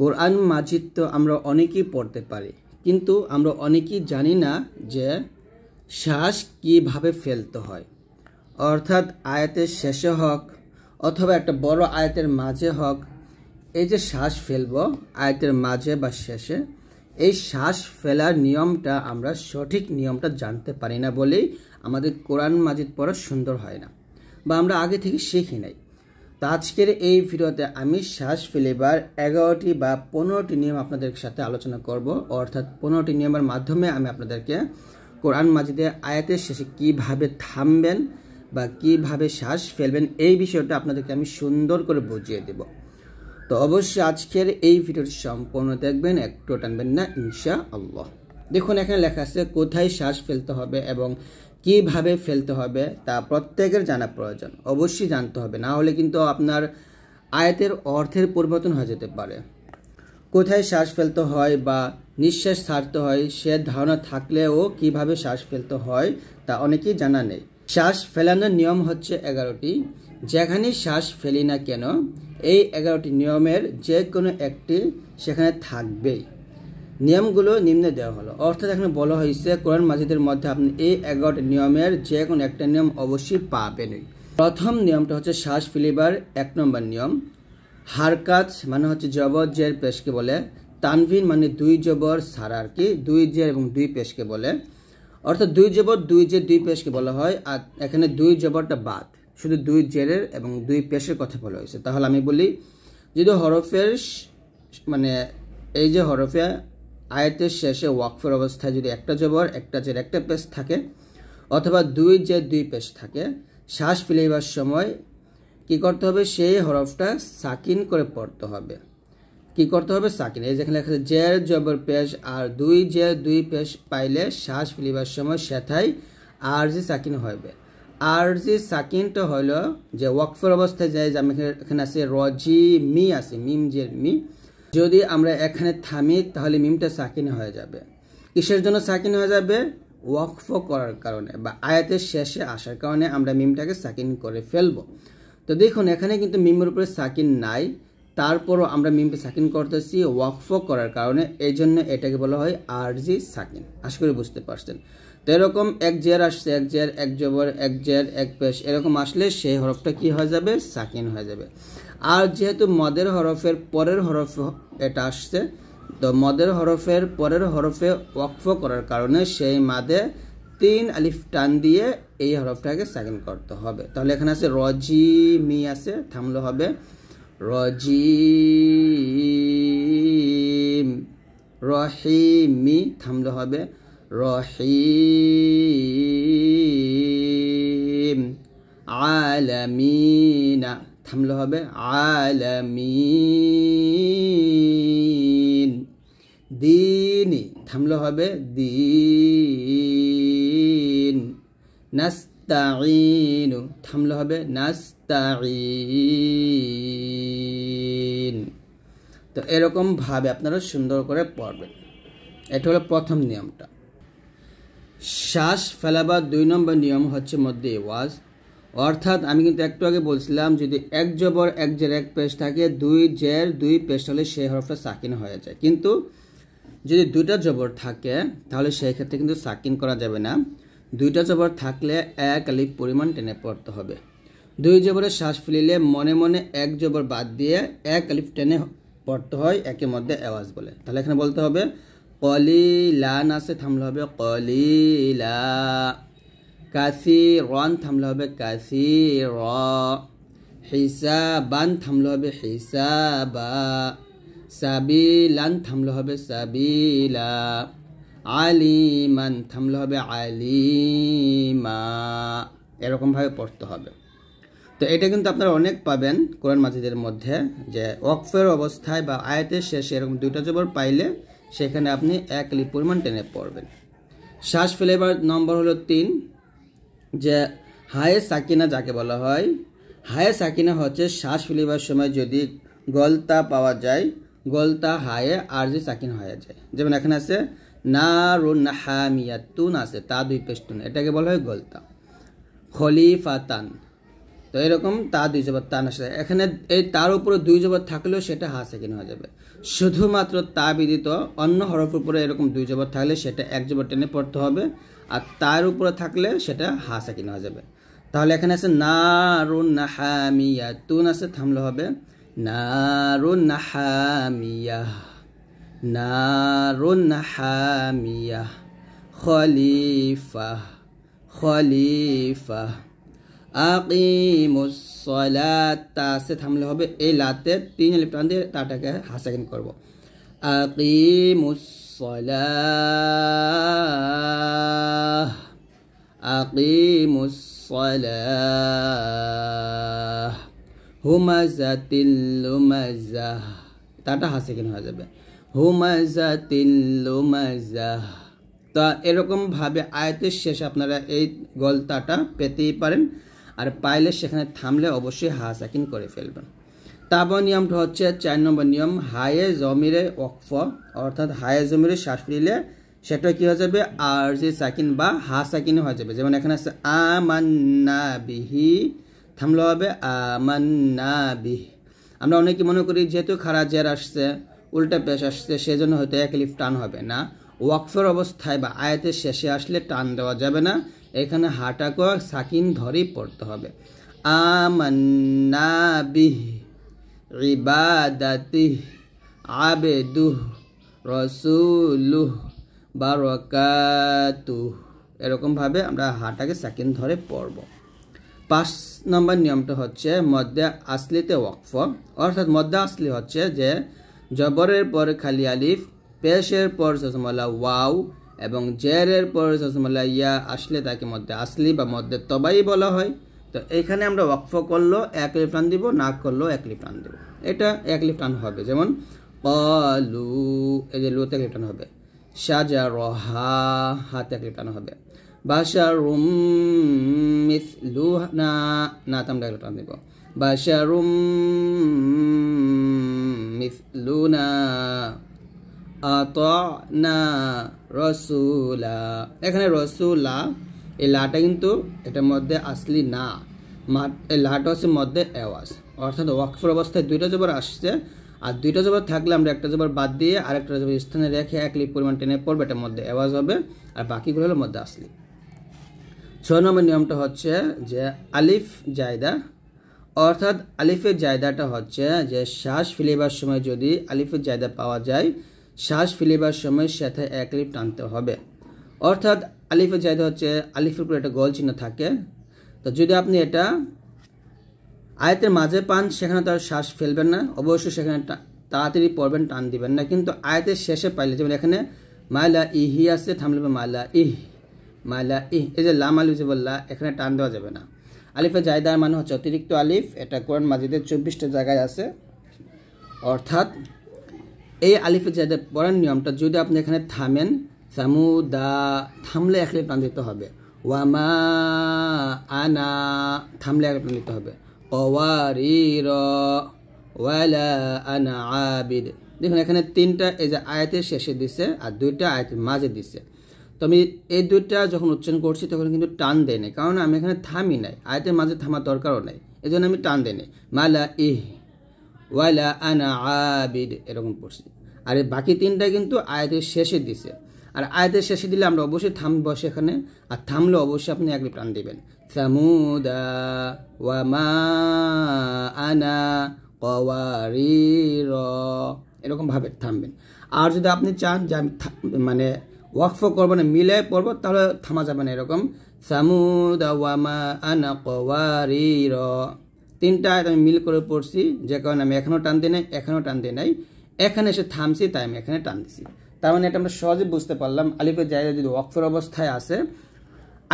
কোরআন মাজিদ তো আমরা অনেকেই পড়তে পারি কিন্তু আমরা অনেকেই জানি না যে শ্বাস কীভাবে ফেলতে হয় অর্থাৎ আয়াতের শেষে হোক অথবা একটা বড় আয়াতের মাঝে হোক এই যে শ্বাস ফেলব আয়াতের মাঝে বা শেষে এই শ্বাস ফেলার নিয়মটা আমরা সঠিক নিয়মটা জানতে পারি না বলেই আমাদের কোরআন মাজিদ পড়া সুন্দর হয় না বা আমরা আগে থেকে শিখি নাই আজকের এই ভিডিওতে আমি শ্বাস ফেলেবার এগারোটি বা পনেরোটি নিয়ম আপনাদের সাথে আলোচনা করব অর্থাৎ পনেরোটি নিয়মের মাধ্যমে আমি আপনাদেরকে কোরআন মাজিদের আয়াতের শেষে কিভাবে থামবেন বা কিভাবে শ্বাস ফেলবেন এই বিষয়টা আপনাদেরকে আমি সুন্দর করে বুঝিয়ে দেব তো অবশ্যই আজকের এই ভিডিওটি সম্পূর্ণ দেখবেন একটু টানবেন না ইনশা আল্লাহ দেখুন এখানে লেখা আছে কোথায় শ্বাস ফেলতে হবে এবং কিভাবে ফেলতে হবে তা প্রত্যেকের জানা প্রয়োজন অবশ্যই জানতে হবে না হলে কিন্তু আপনার আয়াতের অর্থের পরিবর্তন হয়ে যেতে পারে কোথায় শ্বাস ফেলতে হয় বা নিঃশ্বাস ছাড়তে হয় সে ধারণা থাকলেও কিভাবে শ্বাস ফেলতে হয় তা অনেকেই জানা নেই শ্বাস ফেলানোর নিয়ম হচ্ছে এগারোটি যেখানে শ্বাস ফেলি না কেন এই এগারোটি নিয়মের যে কোনো একটি সেখানে থাকবেই নিয়মগুলো নিম্নে দেওয়া হলো অর্থাৎ এখানে বলা হয়েছে কোরআন মাজিদের মধ্যে আপনি এই এগারোটি নিয়মের যে কোনো একটা নিয়ম অবশ্যই পাবেন প্রথম নিয়মটা হচ্ছে শ্বাস ফিলিবার এক নম্বর নিয়ম হারকাজ মানে হচ্ছে জবর জের পেশকে বলে তানভিন মানে দুই জবর সারা আর কি দুই জের এবং দুই পেশকে বলে অর্থাৎ দুই জবর দুই জের দুই পেশকে বলা হয় আর এখানে দুই জবরটা বাদ শুধু দুই জেরের এবং দুই পেশের কথা বলা হয়েছে তাহলে আমি বলি যদি হরফের মানে এই যে হরফে আয়াতের শেষে ওয়াকফের অবস্থায় যদি একটা জবর একটা জের একটা পেশ থাকে অথবা দুই জের দুই পেশ থাকে শ্বাস ফেলেবার সময় কি করতে হবে সেই হরফটা সাকিন করে পড়তে হবে কি করতে হবে সাকিন এই যেখানে লেখা জের জবর পেশ আর দুই জের দুই পেশ পাইলে শ্বাস ফেলিবার সময় সেথাই আরজি সাকিন হবে আরজি সাকিনটা হলো যে ওয়াকফের অবস্থায় যায় যে আমি এখানে আছে রজি মি আছে মিম জের মি যদি আমরা এখানে থামি তাহলে মিমটা সাকিন হয়ে যাবে কিসের জন্য সাকিন হয়ে যাবে ওয়াকফ করার কারণে বা আয়াতের শেষে আসার কারণে আমরা মিমটাকে সাকিন করে ফেলবো তো দেখুন এখানে কিন্তু মিমের উপরে সাকিন নাই তারপরও আমরা মিমকে সাকিন করতেছি ওয়াকফ করার কারণে এই জন্য এটাকে বলা হয় আরজি সাকিন আশা করি বুঝতে পারছেন তো এরকম এক জেয়ার আসছে এক জেয়ার এক জবর এক জেয়ার এক পেশ এরকম আসলে সেই হরফটা কি হয়ে যাবে সাকিন হয়ে যাবে আর যেহেতু মদের হরফের পরের হরফ এটা আসছে তো মদের হরফের পরের হরফে ওয়াকফ করার কারণে সেই মাদে তিন আলিফ টান দিয়ে এই হরফটাকে সেকেন্ড করতে হবে তাহলে এখানে আছে রজি মি আছে থামলো হবে রজি মি থামলো হবে রহি আলমিনা থামলে হবে আলামিন দিনই থামলে হবে দিন নাস্তাইনু থামলে হবে নাস্তাইন তো এরকমভাবে আপনারা সুন্দর করে পড়বেন এটা হলো প্রথম নিয়মটা শ্বাস ফেলাবার দুই নম্বর নিয়ম হচ্ছে মধ্যে ওয়াজ অর্থাৎ আমি কিন্তু একটু আগে বলছিলাম যদি এক জবর এক জের এক পেস্ট থাকে দুই জের দুই পেস্ট হলে সেই হরফটা সাকিন হয়ে যায় কিন্তু যদি দুইটা জবর থাকে তাহলে সেই ক্ষেত্রে কিন্তু সাকিন করা যাবে না দুইটা জবর থাকলে এক আলিফ পরিমাণ টেনে পড়তে হবে দুই জবরের শ্বাস ফেলিলে মনে মনে এক জবর বাদ দিয়ে এক আলিফ টেনে পড়তে হয় একের মধ্যে আওয়াজ বলে তাহলে এখানে বলতে হবে কলি লান নাসে থামলে হবে কলি লা কাশি রন থামলে হবে কাশি র বান থামলে হবে হিসাবা সাবিলান থামলে হবে সাবিলা আলিমান থামলে হবে আলিমা এরকমভাবে পড়তে হবে তো এটা কিন্তু আপনারা অনেক পাবেন কোরআন মাসিদের মধ্যে যে ওয়াকফের অবস্থায় বা আয়াতের শেষে এরকম দুইটা জবর পাইলে সেখানে আপনি এক লি পরিমাণ টেনে পড়বেন শ্বাস ফেলেবার নম্বর হলো তিন যে হায়ে সাকিনা যাকে বলা হয় হায়ে সাকিনা হচ্ছে শ্বাস ফেলিবার সময় যদি গলতা পাওয়া যায় গলতা হায়ে আর যে সাকিন হয়ে যায় যেমন এখানে আছে না রুন হামিয়া তুন আছে তা দুই পেস্টুন এটাকে বলা হয় গলতা তান তো এরকম তা দুই জবর তান আসে এখানে এই তার উপরে দুই জবর থাকলেও সেটা হা সাকিন হয়ে যাবে শুধুমাত্র তা বিদিত অন্য হরফ উপরে এরকম দুই জবর থাকলে সেটা এক জবর টেনে পড়তে হবে আর তার উপরে থাকলে সেটা হা সাকিন হয়ে যাবে তাহলে এখানে আছে নারুন নাহামিয়া তুন আছে থামলে হবে নারুন নাহামিয়া নারুন নাহামিয়া খলিফা খলিফা আকিমুসলাতা থামলে হবে এই লাতে তিন লিপটান দিয়ে তাটাকে হাসাকিন করবো আকিমুস الصلاة أقيموا الصلاة همزة اللمزة তাটা হাসি কেন হয়ে যাবে হুমাজা তিল্লুমাজা তা এরকমভাবে আয়তের শেষে আপনারা এই গলতাটা পেতেই পারেন আর পাইলে সেখানে থামলে অবশ্যই হা করে ফেলবেন তারপর নিয়মটা হচ্ছে চার নম্বর নিয়ম হায়ে জমিরে অকফ অর্থাৎ হায়ে জমিরে শ্বাস ফিরিলে সেটা কি হয়ে যাবে আর যে সাকিন বা হা সাকিন হয়ে যাবে যেমন এখানে আছে আমান্না বিহি থামলো হবে আমান্না বিহ আমরা অনেকে মনে করি যেহেতু খারা জের আসছে উল্টা পেশ আসছে সেজন্য হয়তো এক লিফ টান হবে না ওয়াকফের অবস্থায় বা আয়াতের শেষে আসলে টান দেওয়া যাবে না এখানে হাটাকে সাকিন ধরেই পড়তে হবে আমান্না ইবাদাতিহ আবেদুহ রসুলুহ এরকম এরকমভাবে আমরা হাটাকে সেকেন্ড ধরে পড়ব পাঁচ নম্বর নিয়মটা হচ্ছে মধ্যে আসলিতে ওয়াকফ অর্থাৎ মধ্যে আসলি হচ্ছে যে জবরের পর খালি আলিফ পেশের পর সসমলা ওয়াউ এবং জেরের পর সসমলা ইয়া আসলে তাকে মধ্যে আসলি বা মধ্যে তবাই বলা হয় তো এখানে আমরা ওয়াকফ করলো এক লিফ দিব না করলো এক লিফ দিব এটা এক লিফ হবে যেমন কলু এই যে লুতে এক হবে সাজা রহা হাতে এক লিফ হবে বাসা রুম মিস লুহা না না তো আমরা এক দিব বাসা লিফ টান দেব বাসারুম মিসলুনা না রসুলা এখানে রসুলা এই লাটা কিন্তু এটার মধ্যে আসলি না লাহাটা হচ্ছে মধ্যে অ্যাওয়াজ অর্থাৎ ওয়াকফের অবস্থায় দুইটা জবর আসছে আর দুইটা জবর থাকলে আমরা একটা জবর বাদ দিয়ে আরেকটা জবর স্থানে রেখে এক লিপ পরিমাণ টেনে পড়বে এটার মধ্যে অ্যাওয়াজ হবে আর বাকিগুলোর মধ্যে আসলি ছয় নম্বর নিয়মটা হচ্ছে যে আলিফ জায়দা অর্থাৎ আলিফের জায়দাটা হচ্ছে যে শ্বাস ফিলিবার সময় যদি আলিফের জায়দা পাওয়া যায় শ্বাস ফিলিবার সময় সাথে এক লিপ টানতে হবে অর্থাৎ আলিফের জায়দা হচ্ছে আলিফের উপরে একটা গোল চিহ্ন থাকে তো যদি আপনি এটা আয়তের মাঝে পান সেখানে তার শ্বাস ফেলবেন না অবশ্যই সেখানে তাড়াতাড়ি পড়বেন টান দিবেন না কিন্তু আয়তের শেষে পাইলে যেমন এখানে ই ইহি আছে থামলে মাইলা ইহ মাইলা ইহ এই যে লাম যে বললা এখানে টান দেওয়া যাবে না আলিফে জায়দার মানে হচ্ছে অতিরিক্ত আলিফ এটা কোরআন মাজিদের চব্বিশটা জায়গায় আছে অর্থাৎ এই আলিফে জায়দা পড়ার নিয়মটা যদি আপনি এখানে থামেন সামুদা দা থামলে এখানে টান দিতে হবে ওয়ামা আনা থামলে একটা নিতে হবে ওয়ালা আনা আবিদ দেখুন এখানে তিনটা এই যে আয়তের শেষে দিছে আর দুইটা আয়তের মাঝে দিছে তো আমি এই দুইটা যখন উচ্চারণ করছি তখন কিন্তু টান দেয় নাই কারণ আমি এখানে থামি নাই আয়তের মাঝে থামার দরকারও নাই এই জন্য আমি টান দেয় নাই মালা ইহ ওয়ালা আনা আবিদ এরকম পড়ছি আর বাকি তিনটা কিন্তু আয়তের শেষে দিছে আর আয়তের শেষে দিলে আমরা অবশ্যই থাম বসে এখানে আর থামলে অবশ্যই আপনি একটি প্রাণ দেবেন সামুদা ওয়া মা আনা কওয়ারি র এরকমভাবে থামবেন আর যদি আপনি চান যে আমি মানে ওয়াকফ করবো না মিলে পড়বো তাহলে থামা যাবে না এরকম সামুদা ওয়া মা আনা কওয়ারি র তিনটা আমি মিল করে পড়ছি যে কারণে আমি এখনও টানতে নাই এখনও টানতে নাই এখানে এসে থামছি তাই আমি এখানে টান দিছি তার মানে এটা আমরা সহজে বুঝতে পারলাম আলিফের জায়গায় যদি অক্ষর অবস্থায় আসে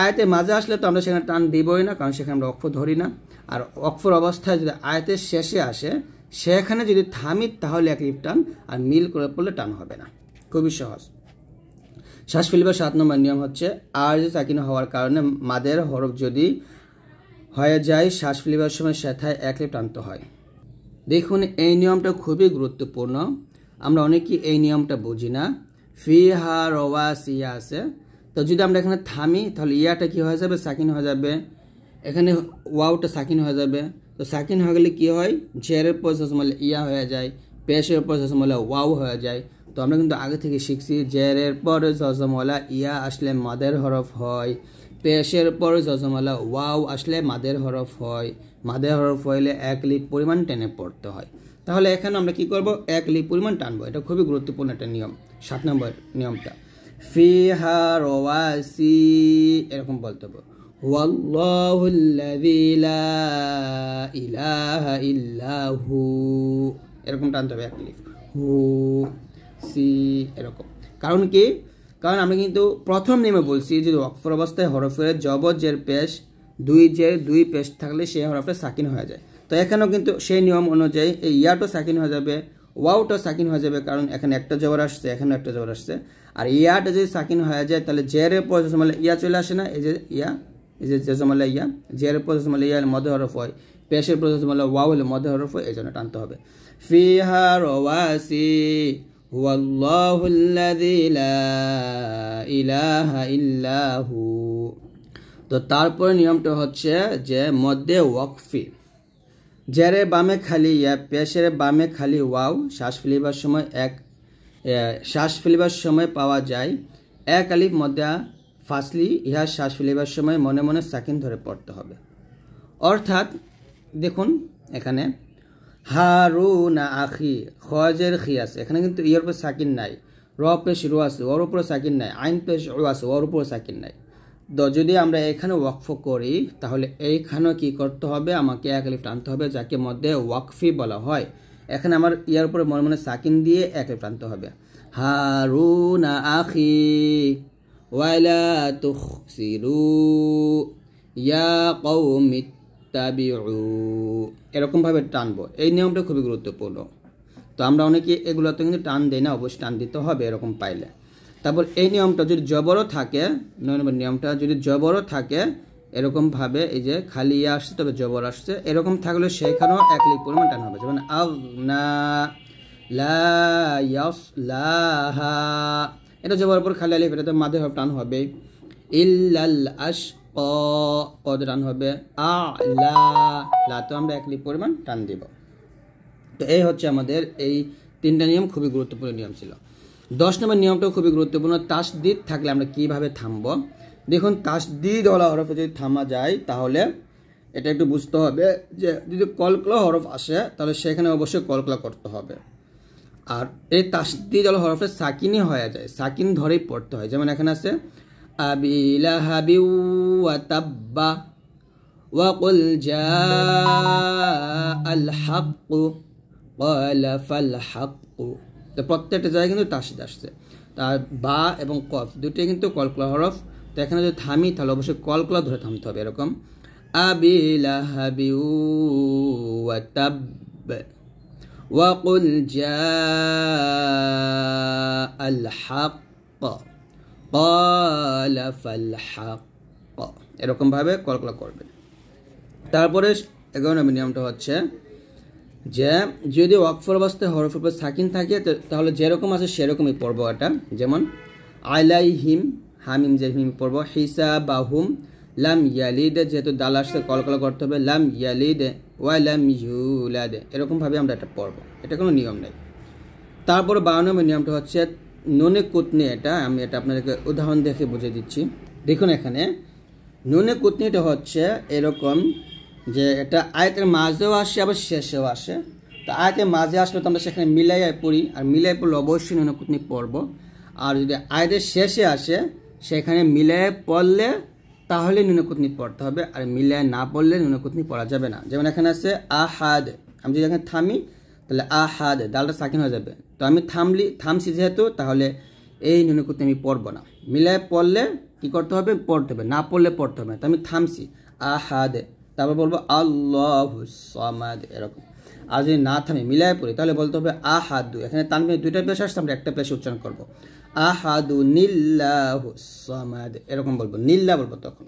আয়াতে মাঝে আসলে তো আমরা সেখানে টান দিবই না কারণ সেখানে আমরা অক্ষর ধরি না আর অক্ষর অবস্থায় যদি আয়তের শেষে আসে সেখানে যদি থামি তাহলে এক লিপ টান আর মিল করে পড়লে টান হবে না খুবই সহজ শ্বাস ফেলিবার সাত নম্বর নিয়ম হচ্ছে আর যে চাকিন হওয়ার কারণে মাদের হরফ যদি হয়ে যায় শ্বাস ফেলিবার সময় সেথায় এক লিপ টানতে হয় দেখুন এই নিয়মটা খুবই গুরুত্বপূর্ণ আমরা অনেকেই এই নিয়মটা বুঝি না ফি হা রওয়াস ইয়া আছে তো যদি আমরা এখানে থামি তাহলে ইয়াটা কি হয়ে যাবে সাকিন হয়ে যাবে এখানে ওয়াউটা সাকিন হয়ে যাবে তো সাকিন হয়ে গেলে কী হয় ঝেরের পর মানে ইয়া হয়ে যায় পেশের পর মানে ওয়াও হয়ে যায় তো আমরা কিন্তু আগে থেকে শিখছি জেরের পর জজমলা ইয়া আসলে মাদের হরফ হয় পেশের পরে জজমলা ওয়াও আসলে মাদের হরফ হয় মাদের হরফ হইলে এক লিপ পরিমাণ টেনে পড়তে হয় তাহলে এখানে আমরা কি করব এক লি পরিমাণ টানব এটা খুবই গুরুত্বপূর্ণ একটা নিয়ম সাত নম্বর নিয়মটা ফি হা এরকম বলতে হবে ইল্লাহু এরকম টানতে হবে এক লিফ হু সি এরকম কারণ কি কারণ আমরা কিন্তু প্রথম নেমে বলছি যে অক্ষর অবস্থায় হরফের জবর জের পেশ দুই জের দুই পেশ থাকলে সে হরফের সাকিন হয়ে যায় তো এখানেও কিন্তু সেই নিয়ম অনুযায়ী এই ইয়াটো সাকিন হয়ে যাবে ওয়াউটও সাকিন হয়ে যাবে কারণ এখানে একটা জবর আসছে এখানেও একটা জবর আসছে আর ইয়াটা যদি সাকিন হয়ে যায় তাহলে জেরে পর ইয়া চলে আসে না এই যে ইয়া এই যে জসমালে ইয়া জেরে পর জসমালে ইয়া মধ্য হরফ হয় পেশের পর জসমালে ওয়াউ হলে মধ্য হরফ হয় এই জন্য টানতে হবে ফিহা রওয়াসি তো তারপরে নিয়মটা হচ্ছে যে মধ্যে ওয়াকফি জ্যারে বামে খালি ইয়া পেশের বামে খালি ওয়াও শ্বাস ফেলিবার সময় এক শ্বাস ফেলিবার সময় পাওয়া যায় এক আলিফ মধ্যা ফাসলি ইহা শ্বাস ফেলিবার সময় মনে মনে সাকিন ধরে পড়তে হবে অর্থাৎ দেখুন এখানে হারু না আখি খজের খিয়াস এখানে কিন্তু ইয়ের উপর সাকিন নাই র পেশ রু আছে ওর উপরে সাকিন নাই আইন পেশ ও আছে ওর উপরে সাকিন নাই তো যদি আমরা এখানে ওয়াকফ করি তাহলে এইখানেও কি করতে হবে আমাকে এক লিফ আনতে হবে যাকে মধ্যে ওয়াকফি বলা হয় এখানে আমার ইয়ার উপরে মনে মনে সাকিন দিয়ে এক লিফ্ট আনতে হবে হারুনা আখি ওয়ালা তুখসিরু ইয়া কৌমি তাবিউ এরকমভাবে টানবো এই নিয়মটা খুবই গুরুত্বপূর্ণ তো আমরা অনেকে এগুলোতে কিন্তু টান দেই না অবশ্যই টান দিতে হবে এরকম পাইলে তারপর এই নিয়মটা যদি জবরও থাকে নয় নম্বর নিয়মটা যদি জবরও থাকে এরকমভাবে এই যে খালি ইয়ে আসছে তবে জবর আসছে এরকম থাকলে সেখানেও এক লিখ পরিমাণ টান হবে যেমন আগনা লাস লাহা এটা জবর পর খালি আলিফ এটা তো মাদের টান হবে ইল্লাল আশ কদ টান হবে আ লা লা তো আমরা এক লিখ পরিমাণ টান দিব তো এই হচ্ছে আমাদের এই তিনটা নিয়ম খুবই গুরুত্বপূর্ণ নিয়ম ছিল দশ নম্বর নিয়মটাও খুবই গুরুত্বপূর্ণ তাসদিদ থাকলে আমরা কিভাবে থামব দেখুন তাসদিদ ওলা হরফে যদি থামা যায় তাহলে এটা একটু বুঝতে হবে যে যদি কলকলা হরফ আসে তাহলে সেখানে অবশ্যই কলকলা করতে হবে আর এই তাসদিদ ওলা হরফে সাকিনই হয়ে যায় সাকিন ধরেই পড়তে হয় যেমন এখানে আছে আবিলাহাবি ওয়াতাব্বা وقل جاء الحق قال فالحق তো প্রত্যেকটা জায়গায় কিন্তু তাসিদ আসছে তার বা এবং কফ দুটোই কিন্তু কলকলা হরফ তো এখানে যদি থামি তাহলে অবশ্যই কলকলা ধরে থামতে হবে এরকম আবিলাহাবিউ এরকম ভাবে কলকলা করবেন তারপরে এগারো নম্বর নিয়মটা হচ্ছে যে যদি ওয়াকফর অবস্থায় হরফ উপর সাকিন থাকে তাহলে যেরকম আছে সেরকমই পড়ব এটা যেমন আইলাই হিম হামিম যে হিম পড়ব হিসা বাহুম লাম ইয়ালিদ যেহেতু দাল আসতে কলকলা করতে হবে লাম ইয়ালিদ ওয়াই লাম ইউলাদ এরকমভাবে আমরা এটা পড়ব এটা কোনো নিয়ম নেই তারপর বারো নম্বর নিয়মটা হচ্ছে নুনে কুতনি এটা আমি এটা আপনাদেরকে উদাহরণ দেখে বুঝিয়ে দিচ্ছি দেখুন এখানে নুনে কুতনিটা হচ্ছে এরকম যে এটা আয়তের মাঝেও আসে আবার শেষেও আসে তো আয়তের মাঝে আসলে তো আমরা সেখানে মিলাইয়া পড়ি আর মিলাই পড়লে অবশ্যই নুনকুতনি পড়ব আর যদি আয়তের শেষে আসে সেখানে মিলাই পড়লে তাহলে নুনকুতনি পড়তে হবে আর মিলাই না পড়লে নুনকুতনি পড়া যাবে না যেমন এখানে আছে আহাদ আমি যদি এখানে থামি তাহলে আহাদ ডালটা সাকিন হয়ে যাবে তো আমি থামলি থামছি যেহেতু তাহলে এই নুনকুতনি আমি পড়বো না মিলায় পড়লে কি করতে হবে পড়তে হবে না পড়লে পড়তে হবে তো আমি থামছি আহাদে তারপর বলবো আল্লাহ এরকম আর যদি না থামে মিলায় পড়ি তাহলে বলতে হবে আহাদু এখানে তানবিনে দুইটা পেশ আসছে আমরা একটা পেশ উচ্চারণ করবো আহাদু নিল্লাহ এরকম বলবো নিল্লা বলবো তখন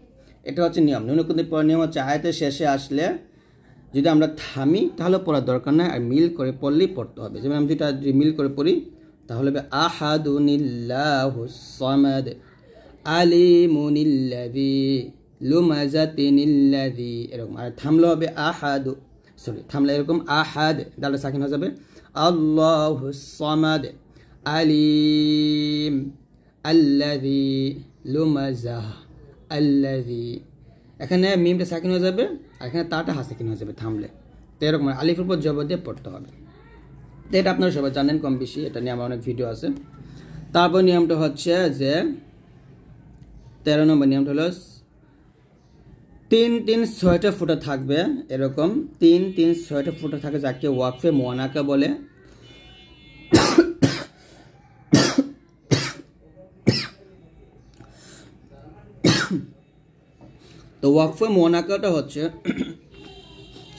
এটা হচ্ছে নিয়ম নিম্নকুন্দির পর নিয়ম হচ্ছে আয়তে শেষে আসলে যদি আমরা থামি তাহলে পড়ার দরকার নাই আর মিল করে পড়লেই পড়তে হবে যেমন আমি যেটা যদি মিল করে পড়ি তাহলে হবে আহাদু নিল্লাহ আলিমুনিল্লাহ লুমাজা তিনিল্লাদি এরকম আর থামলে হবে আহাদু সরি থামলে এরকম আহাদ দালে সাকিন হয়ে যাবে আল্লাহ সমাদ আলিম আল্লাদি লুমাজা আল্লাদি এখানে মিমটা সাকিন হয়ে যাবে আর এখানে তাটা হাসাকিন হয়ে যাবে থামলে তো এরকম আলিফের উপর জবর দিয়ে পড়তে হবে তো এটা আপনারা সবাই জানেন কম বেশি এটা নিয়ে আমার অনেক ভিডিও আছে তারপর নিয়মটা হচ্ছে যে তেরো নম্বর নিয়মটা হলো তিন তিন ছয়টা ফুটা থাকবে এরকম তিন তিন ছয়টা ফুটা থাকে যাকে ওয়াকফে মোয়ানাকে বলে তো ওয়াকফে মোনাকাটা হচ্ছে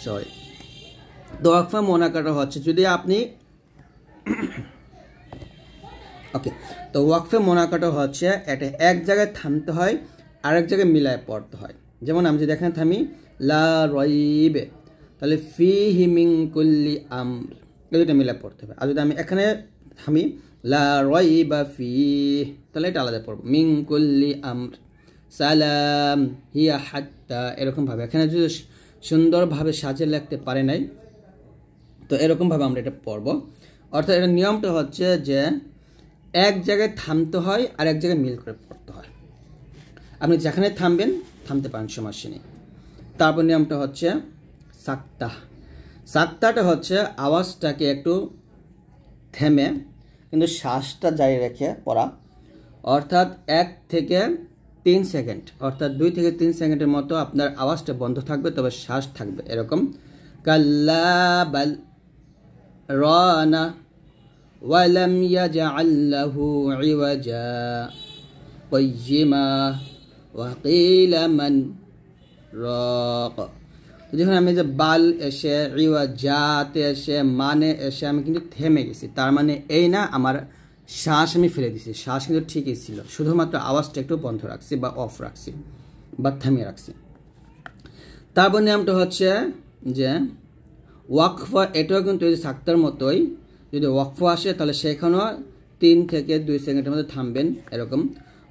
সরি তো ওয়াকফে মোনাকাটা হচ্ছে যদি আপনি ওকে তো ওয়াকফে মোনাকাটা হচ্ছে এটা এক জায়গায় থামতে হয় আরেক জায়গায় মিলায় পড়তে হয় যেমন আমি যদি এখানে থামি লা রইবে তাহলে ফি হিমিং কুল্লি আমর এই দুটো মিলা পড়তে হবে আর যদি আমি এখানে থামি লা বা ফি তাহলে এটা আলাদা পড়বো মিং কুল্লি আমর সালাম হিয়া হাত্তা এরকমভাবে এখানে যদি সুন্দরভাবে সাজিয়ে লাগতে পারে নাই তো এরকমভাবে আমরা এটা পড়ব অর্থাৎ এটা নিয়মটা হচ্ছে যে এক জায়গায় থামতে হয় আর এক জায়গায় মিল করে পড়তে হয় আপনি যেখানে থামবেন থামতে পারেন সমস্যা তারপর নিয়মটা হচ্ছে সাক্তা সাক্তাটা হচ্ছে আওয়াজটাকে একটু থেমে কিন্তু শ্বাসটা জারি রেখে পড়া অর্থাৎ এক থেকে তিন সেকেন্ড অর্থাৎ দুই থেকে তিন সেকেন্ডের মতো আপনার আওয়াজটা বন্ধ থাকবে তবে শ্বাস থাকবে এরকম কাল্লা ওয়াকিলা মান রক যখন আমি যে বাল এসে রিওয়া জাতে এসে মানে এসে আমি কিন্তু থেমে গেছি তার মানে এই না আমার শ্বাস আমি ফেলে দিছি শ্বাস কিন্তু ঠিকই ছিল শুধুমাত্র আওয়াজটা একটু বন্ধ রাখছি বা অফ রাখছি বা থামিয়ে রাখছি তারপর নিয়মটা হচ্ছে যে ওয়াকফা এটাও কিন্তু সাক্তার মতোই যদি ওয়াকফা আসে তাহলে সেখানেও তিন থেকে দুই সেকেন্ডের মধ্যে থামবেন এরকম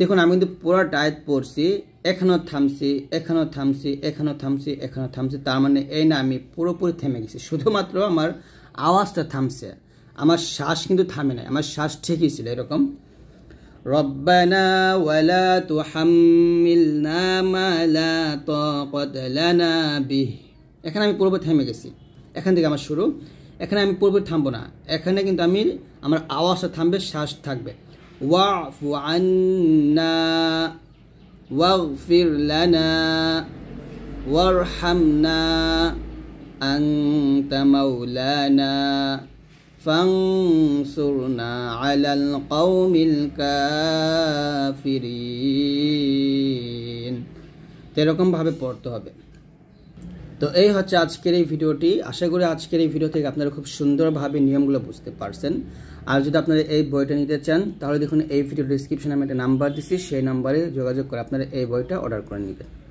দেখুন আমি কিন্তু পুরো টাইট পড়ছি এখানেও থামছি এখানেও থামছি এখানেও থামছি এখানেও থামছি তার মানে এই না আমি পুরোপুরি থেমে গেছি শুধুমাত্র আমার আওয়াজটা থামছে আমার শ্বাস কিন্তু থামে নাই আমার শ্বাস ঠিকই ছিল এরকম রব্বানা ওয়ালা তুহাম্মিলনা মা লা তাকাত লানা বিহ এখানে আমি পুরোপুরি থেমে গেছি এখান থেকে আমার শুরু এখানে আমি পুরোপুরি থামবো না এখানে কিন্তু আমি আমার আওয়াজটা থামবে শ্বাস থাকবে واعف عنا واغفر لنا وارحمنا أنت مولانا فانصرنا على القوم الكافرين এরকমভাবে পড়তে হবে তো এই হচ্ছে আজকের এই ভিডিওটি আশা করি আজকের এই ভিডিও থেকে আপনারা খুব সুন্দরভাবে নিয়মগুলো বুঝতে পারছেন আর যদি আপনারা এই বইটা নিতে চান তাহলে দেখুন এই ভিডিও ডিসক্রিপশনে আমি একটা নাম্বার দিচ্ছি সেই নাম্বারে যোগাযোগ করে আপনারা এই বইটা অর্ডার করে নেবেন